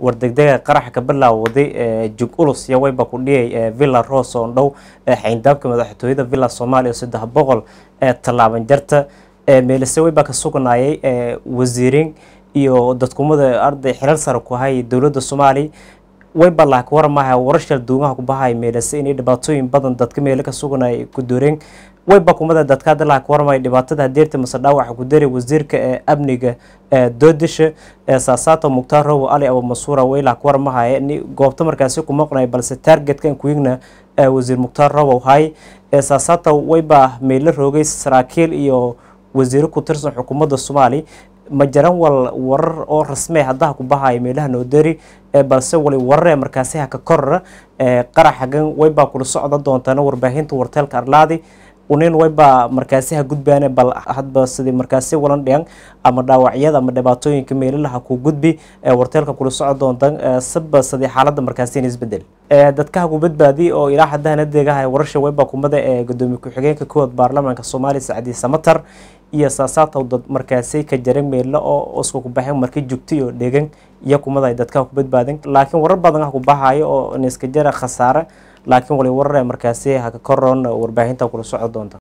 wardegdega qaraxa ka bilaawday eh, jug ulus iyo wayba ku dhiyay eh, villa ross oon dhow eh, xayndaabka madaxtooyada villa soomaaliya saddex boqol ee tallaaban jarta meelise waybaa ka sugnaayay wasiirin iyo dadkumada arday xilal sare ku hay dowladda soomaaliya way balak war duumaha kubahay meedhase inay dhibaatooyin badan dadka meelo ka sugan ay ku dooreen wayba kumada dadka hadda laak warmaya dhibaatada hadeerta mase dhaawaca ku daray wasiirka amniga doodisha saasaato mugtaar rowo ali abuumansuura way laak warmahaya goobta markaasi ku maqnay balse taargetka in kuyigna wasiir mugtaar rowow hay saasaato wayba meelo roogay saraakiil iyo wasiiro ku tirsan xukuumadda soomaali ma jaran wal warar oo rasmee haddaha ku bahaayo meelaha noo dari balse wali wararee markaasi haka korra qarax hagan waybaa kula socdan doontana warbaahinta warteelka arlaadi unin waybaa markaasi ha gudbaane bal hadba markaasi walan dhiyan ama dhaawacyada ama dhibaatooyinka meelalaha ku gudbi warteelka kula soco doonta sabba sidii markaasi in isbedel dadka haku badbaadi oo ilaa haddahana deegaha warsha waybaa kumada ee gudoomiye ku-xigeenka koowaad baarlamaanka soomaaliya sacdi samatar iyo saasaataw dad markaasay ka jaran meydla oo isku kubaxeen jugtay oo dhegan iyo kumaday dadkaa ku badbaadan laakiin warar badan ah ku baxayo oo niska jara khasaare laakiin wali warar ee markaasi haka koroon warbaahinta kula socon doonta